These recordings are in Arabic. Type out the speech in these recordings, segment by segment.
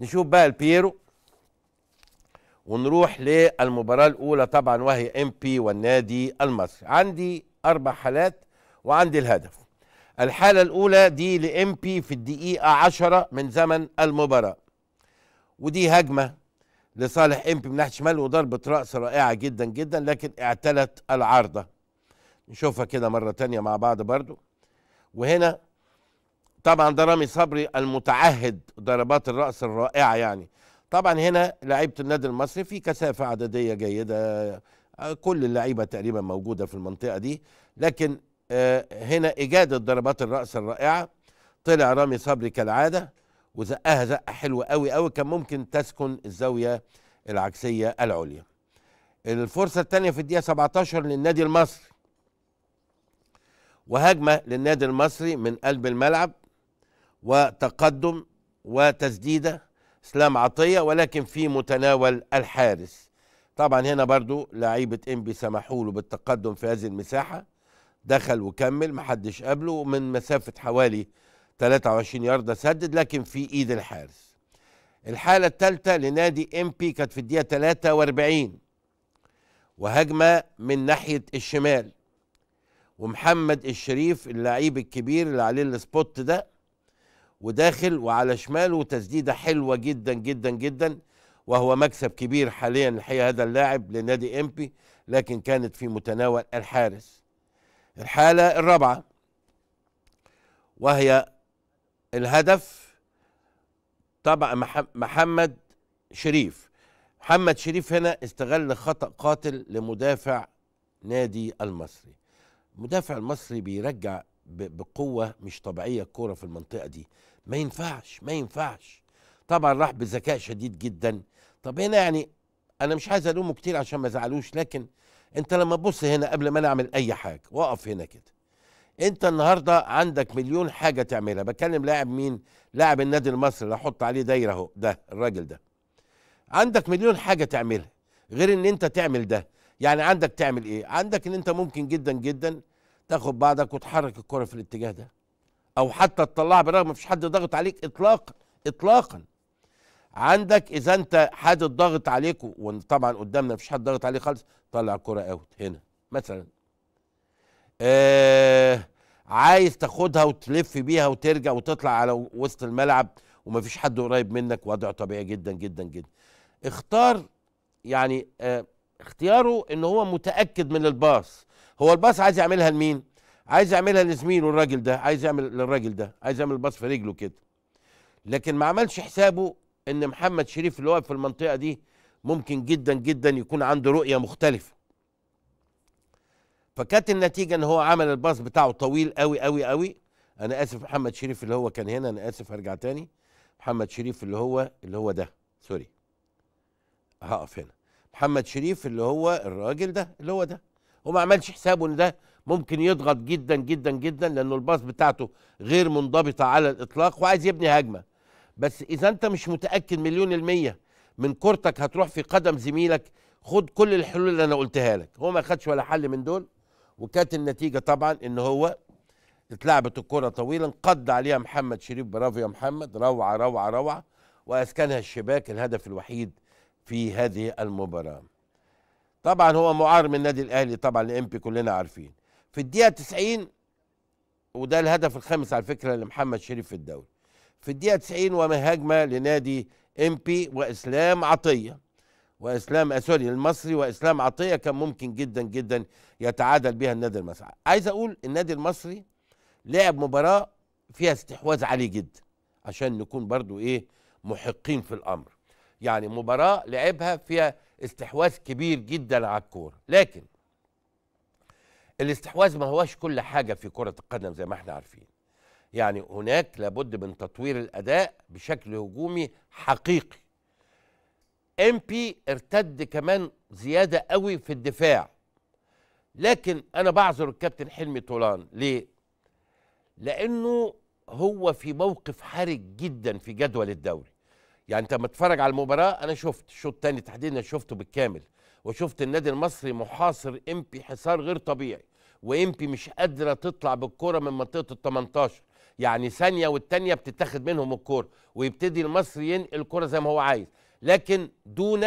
نشوف بقى البيرو ونروح للمباراة الأولى طبعا وهي ام بي والنادي المصري عندي أربع حالات وعندي الهدف الحالة الأولى دي لام بي في الدقيقة عشرة من زمن المباراة ودي هجمة لصالح ام بي من ناحية شمال وضربة رأس رائعة جدا جدا لكن اعتلت العارضة نشوفها كده مرة تانية مع بعض برضو وهنا طبعا ده رامي صبري المتعهد ضربات الراس الرائعه يعني طبعا هنا لعيبه النادي المصري في كثافه عدديه جيده آه، كل اللعيبه تقريبا موجوده في المنطقه دي لكن آه، هنا اجاده ضربات الراس الرائعه طلع رامي صبري كالعاده وزقها زقه حلوه قوي قوي كان ممكن تسكن الزاويه العكسيه العليا الفرصه الثانيه في الدقيقه 17 للنادي المصري وهجمه للنادي المصري من قلب الملعب وتقدم وتسديده اسلام عطيه ولكن في متناول الحارس طبعا هنا برضو لعيبه انبي سمحوا له بالتقدم في هذه المساحه دخل وكمل محدش قبله من مسافه حوالي 23 يارده سدد لكن في ايد الحارس الحاله الثالثه لنادي امبي كانت في الدقيقه 43 وهجمه من ناحيه الشمال ومحمد الشريف اللعيب الكبير اللي عليه السبوت ده وداخل وعلى شماله تسديده حلوه جدا جدا جدا وهو مكسب كبير حاليا الحقيقه هذا اللاعب لنادي امبي لكن كانت في متناول الحارس الحاله الرابعه وهي الهدف طبعا محمد شريف محمد شريف هنا استغل خطا قاتل لمدافع نادي المصري المدافع المصري بيرجع بقوه مش طبيعيه الكوره في المنطقه دي ما ينفعش ما ينفعش طبعا راح بذكاء شديد جدا طب هنا يعني انا مش عايز الومه كتير عشان ما ازعلوش لكن انت لما تبص هنا قبل ما انا اعمل اي حاجه وقف هنا كده انت النهارده عندك مليون حاجه تعملها بكلم لاعب مين لاعب النادي المصري اللي احط عليه دايره اهو ده الراجل ده عندك مليون حاجه تعملها غير ان انت تعمل ده يعني عندك تعمل ايه عندك ان انت ممكن جدا جدا تاخد بعضك وتحرك الكره في الاتجاه ده او حتى تطلعها بالرغم مفيش حد ضاغط عليك اطلاقا اطلاقا عندك اذا انت حد ضغط عليك وطبعا قدامنا مفيش حد ضاغط عليك خالص طلع الكره اوت هنا مثلا آه عايز تاخدها وتلف بيها وترجع وتطلع على وسط الملعب ومفيش حد قريب منك وضع طبيعي جدا جدا جدا اختار يعني آه اختياره ان هو متاكد من الباص هو الباص عايز يعملها لمين عايز يعملها لزميله الراجل ده عايز يعمل للراجل ده عايز يعمل الباص في رجله كده لكن ما عملش حسابه ان محمد شريف اللي واقف في المنطقه دي ممكن جدا جدا يكون عنده رؤيه مختلفه فكانت النتيجه ان هو عمل الباص بتاعه طويل قوي قوي قوي انا اسف محمد شريف اللي هو كان هنا انا اسف هرجع تاني محمد شريف اللي هو اللي هو ده سوري هقف هنا محمد شريف اللي هو الراجل ده اللي هو ده وما عملش حسابه ان ده ممكن يضغط جدا جدا جدا لانه الباص بتاعته غير منضبطه على الاطلاق وعايز يبني هجمه بس اذا انت مش متاكد مليون الميه من كورتك هتروح في قدم زميلك خد كل الحلول اللي انا قلتها لك هو ما خدش ولا حل من دول وكانت النتيجه طبعا ان هو اتلعبت الكره طويلا قضى عليها محمد شريف برافو يا محمد روعه روعه روعه واسكنها الشباك الهدف الوحيد في هذه المباراه طبعا هو معار من النادي الاهلي طبعا الامبي كلنا عارفين في الدقيقه 90 وده الهدف الخامس على فكره لمحمد شريف في الدوري في الدقيقه 90 وما هجمه لنادي امبي واسلام عطيه واسلام آه، سوري المصري واسلام عطيه كان ممكن جدا جدا يتعادل بها النادي المصري عايز اقول النادي المصري لعب مباراه فيها استحواذ عالي جدا عشان نكون برضو ايه محقين في الامر يعني مباراة لعبها فيها استحواذ كبير جدا على الكورة لكن الاستحواذ ما هواش كل حاجة في كرة القدم زي ما احنا عارفين يعني هناك لابد من تطوير الأداء بشكل هجومي حقيقي امبي ارتد كمان زيادة قوي في الدفاع لكن أنا بعذر الكابتن حلمي طولان ليه؟ لأنه هو في موقف حرج جدا في جدول الدوري يعني انت لما تتفرج على المباراه انا شفت الشوط الثاني تحديدا شفته بالكامل وشفت النادي المصري محاصر امبي حصار غير طبيعي وامبي مش قادره تطلع بالكره من منطقه ال 18 يعني ثانيه والثانيه بتتاخد منهم الكوره ويبتدي المصري ينقل الكوره زي ما هو عايز لكن دون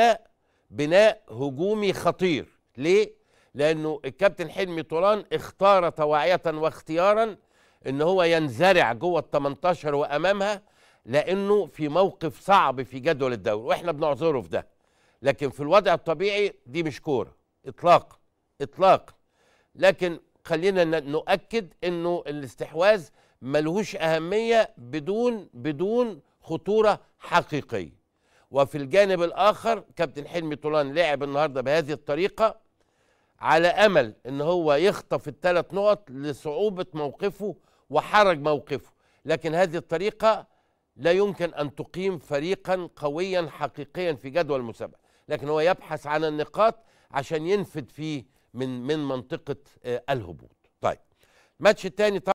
بناء هجومي خطير ليه لانه الكابتن حلمي طولان اختار توعيه واختيارا ان هو ينزرع جوه ال 18 وامامها لانه في موقف صعب في جدول الدوري واحنا بنعذره في ده لكن في الوضع الطبيعي دي مش كوره اطلاقا اطلاقا لكن خلينا نؤكد انه الاستحواذ ملهوش اهميه بدون بدون خطوره حقيقيه وفي الجانب الاخر كابتن حلمي طولان لعب النهارده بهذه الطريقه على امل ان هو يخطف الثلاث نقط لصعوبه موقفه وحرج موقفه لكن هذه الطريقه لا يمكن أن تقيم فريقا قويا حقيقيا في جدول المسابقة لكن هو يبحث عن النقاط عشان ينفد فيه من من منطقة آه، الهبوط طيب الماتش الثاني